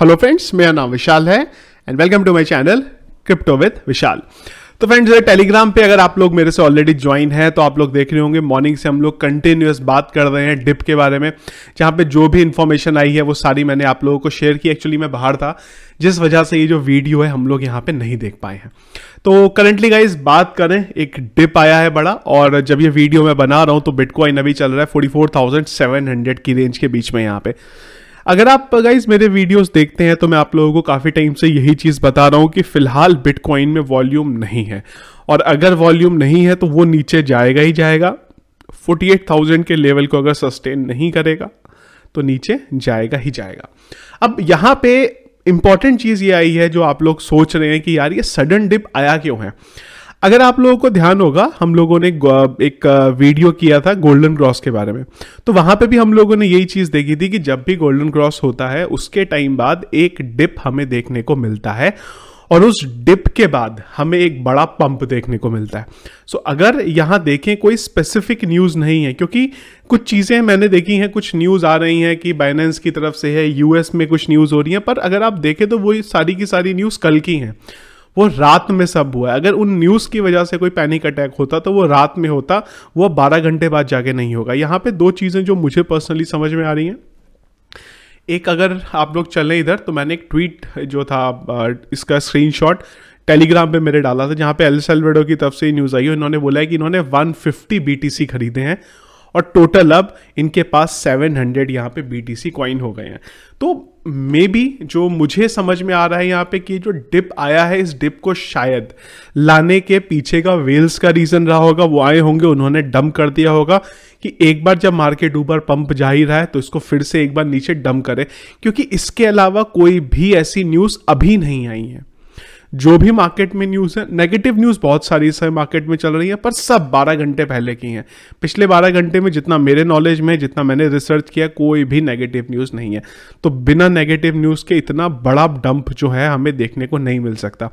hello friends मेरा नाम विशाल है and welcome to my channel crypto with Vishal तो फ्रेंड्स टेलीग्राम पे अगर आप लोग मेरे से ऑलरेडी ज्वाइन है तो आप लोग देख रहे होंगे मॉर्निंग से हम लोग कंटिन्यूस बात कर रहे हैं डिप के बारे में जहाँ पे जो भी इन्फॉर्मेशन आई है वो सारी मैंने आप लोगों को शेयर की एक्चुअली मैं बाहर था जिस वजह से ये जो वीडियो है हम लोग यहाँ पे नहीं देख पाए हैं तो करंटली गाइज बात करें एक डिप आया है बड़ा और जब ये वीडियो मैं बना रहा हूँ तो बिटकॉइन अभी चल रहा है फोर्टी की रेंज के बीच में यहाँ पे अगर आप गाइज मेरे वीडियोस देखते हैं तो मैं आप लोगों को काफ़ी टाइम से यही चीज़ बता रहा हूँ कि फ़िलहाल बिटकॉइन में वॉल्यूम नहीं है और अगर वॉल्यूम नहीं है तो वो नीचे जाएगा ही जाएगा 48,000 के लेवल को अगर सस्टेन नहीं करेगा तो नीचे जाएगा ही जाएगा अब यहाँ पे इंपॉर्टेंट चीज़ ये आई है जो आप लोग सोच रहे हैं कि यार ये सडन डिप आया क्यों है अगर आप लोगों को ध्यान होगा हम लोगों ने एक वीडियो किया था गोल्डन क्रॉस के बारे में तो वहां पे भी हम लोगों ने यही चीज देखी थी कि जब भी गोल्डन क्रॉस होता है उसके टाइम बाद एक डिप हमें देखने को मिलता है और उस डिप के बाद हमें एक बड़ा पंप देखने को मिलता है सो so, अगर यहाँ देखें कोई स्पेसिफिक न्यूज़ नहीं है क्योंकि कुछ चीज़ें मैंने देखी हैं कुछ न्यूज़ आ रही हैं कि बाइनेंस की तरफ से है यूएस में कुछ न्यूज़ हो रही हैं पर अगर आप देखें तो वो सारी की सारी न्यूज़ कल की हैं वो रात में सब हुआ है अगर उन न्यूज़ की वजह से कोई पैनिक अटैक होता तो वो रात में होता वो बारह घंटे बाद जाके नहीं होगा यहाँ पे दो चीज़ें जो मुझे पर्सनली समझ में आ रही हैं एक अगर आप लोग चले इधर तो मैंने एक ट्वीट जो था इसका स्क्रीनशॉट टेलीग्राम पे मेरे डाला था जहाँ पे एल सेलवेडो की तरफ से न्यूज़ आई है इन्होंने बोला है कि इन्होंने 150 BTC खरीदे हैं और टोटल अब इनके पास 700 हंड्रेड यहाँ पे बीटीसी कॉइन हो गए हैं तो मे बी जो मुझे समझ में आ रहा है यहाँ पे कि जो डिप आया है इस डिप को शायद लाने के पीछे का वेल्स का रीज़न रहा होगा वो आए होंगे उन्होंने डम कर दिया होगा कि एक बार जब मार्केट ऊपर पंप जा ही रहा है तो इसको फिर से एक बार नीचे डम करे क्योंकि इसके अलावा कोई भी ऐसी न्यूज़ अभी नहीं आई है जो भी मार्केट में न्यूज़ है नेगेटिव न्यूज़ बहुत सारी इस मार्केट में चल रही है पर सब 12 घंटे पहले की हैं पिछले 12 घंटे में जितना मेरे नॉलेज में जितना मैंने रिसर्च किया कोई भी नेगेटिव न्यूज़ नहीं है तो बिना नेगेटिव न्यूज़ के इतना बड़ा डंप जो है हमें देखने को नहीं मिल सकता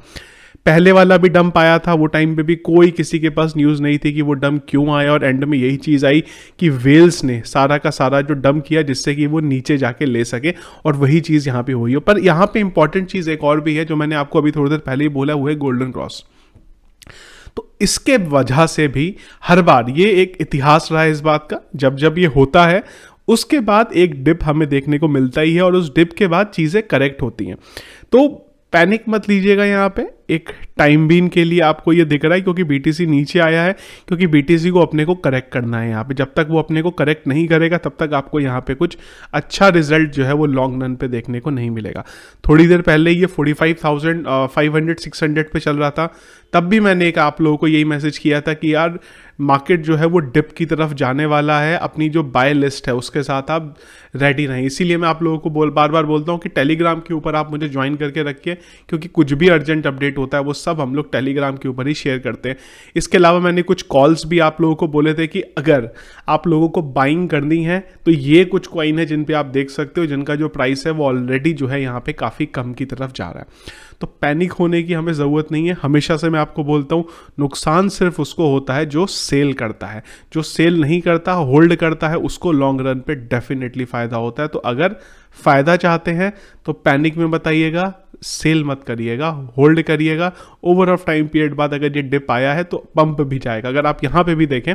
पहले वाला भी डंप आया था वो टाइम पे भी कोई किसी के पास न्यूज़ नहीं थी कि वो डंप क्यों आया और एंड में यही चीज़ आई कि वेल्स ने सारा का सारा जो डंप किया जिससे कि वो नीचे जाके ले सके और वही चीज़ यहाँ पे हुई हो पर यहाँ पे इंपॉर्टेंट चीज़ एक और भी है जो मैंने आपको अभी थोड़ी देर पहले ही बोला हुआ है गोल्डन क्रॉस तो इसके वजह से भी हर बार ये एक इतिहास रहा है इस बात का जब जब ये होता है उसके बाद एक डिप हमें देखने को मिलता ही है और उस डिप के बाद चीज़ें करेक्ट होती हैं तो पैनिक मत लीजिएगा यहाँ पे एक टाइम बीन के लिए आपको ये दिख रहा है क्योंकि बीटीसी नीचे आया है क्योंकि बीटीसी को अपने को करेक्ट करना है यहाँ पे जब तक वो अपने को करेक्ट नहीं करेगा तब तक आपको यहाँ पे कुछ अच्छा रिजल्ट जो है वो लॉन्ग रन पे देखने को नहीं मिलेगा थोड़ी देर पहले ये forty five thousand five hundred six hundred पे चल रहा था तब भी मैंने एक आप लोगों को यही मैसेज किया था कि यार मार्केट जो है वो डिप की तरफ जाने वाला है अपनी जो बाय लिस्ट है उसके साथ आप रेडी रहें इसीलिए मैं आप लोगों को बोल बार बार बोलता हूँ कि टेलीग्राम के ऊपर आप मुझे ज्वाइन करके रखिए क्योंकि कुछ भी अर्जेंट अपडेट अपडेट होता है वो सब हम लोग टेलीग्राम के ऊपर ही शेयर करते हैं इसके अलावा मैंने कुछ कॉल्स भी आप लोगों को बोले थे कि अगर आप लोगों को बाइंग करनी है तो ये कुछ क्वाइन है जिन पे आप देख सकते हो जिनका जो प्राइस है वो ऑलरेडी जो है यहाँ पे काफ़ी कम की तरफ जा रहा है तो पैनिक होने की हमें ज़रूरत नहीं है हमेशा से मैं आपको बोलता हूँ नुकसान सिर्फ उसको होता है जो सेल करता है जो सेल नहीं करता होल्ड करता है उसको लॉन्ग रन पे डेफिनेटली फ़ायदा होता है तो अगर फ़ायदा चाहते हैं तो पैनिक में बताइएगा सेल मत करिएगा होल्ड करिएगा ओवर ऑफ टाइम पीरियड बाद अगर ये डिप आया है तो पंप भी जाएगा अगर आप यहाँ पे भी देखें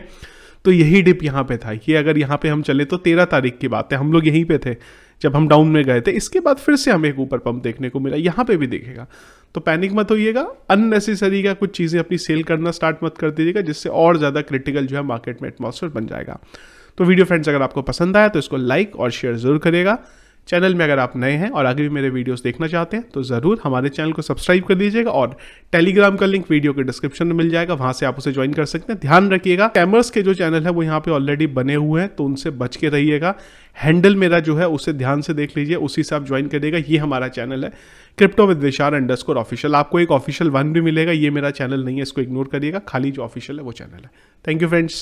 तो यही डिप यहाँ पे था ये अगर यहाँ पे हम चले तो तेरह तारीख की बात है हम लोग यहीं पे थे जब हम डाउन में गए थे इसके बाद फिर से हमें एक ऊपर पंप देखने को मिला यहाँ पे भी देखेगा तो पैनिक मत होइएगा अननेसेसरी का कुछ चीज़ें अपनी सेल करना स्टार्ट मत कर दीजिएगा जिससे और ज़्यादा क्रिटिकल जो है मार्केट में एटमोसफेयर बन जाएगा तो वीडियो फ्रेंड्स अगर आपको पसंद आया तो इसको लाइक और शेयर जरूर करिएगा चैनल में अगर आप नए हैं और आगे भी मेरे वीडियोस देखना चाहते हैं तो ज़रूर हमारे चैनल को सब्सक्राइब कर दीजिएगा और टेलीग्राम का लिंक वीडियो के डिस्क्रिप्शन में मिल जाएगा वहाँ से आप उसे ज्वाइन कर सकते हैं ध्यान रखिएगा कैमर्स के जो चैनल है वो यहाँ पे ऑलरेडी बने हुए हैं तो उनसे बच के रहिएगा हैंडल मेरा जो है उसे ध्यान से देख लीजिए उसी से आप ज्वाइन करिएगा ये हमारा चैनल है crypto with Vishal underscore official आपको एक ऑफिशियल वन भी मिलेगा ये मेरा चैनल नहीं है इसको इग्नोर करिएगा खाली जो ऑफिशियल है वो चैनल है थैंक यू फ्रेंड्स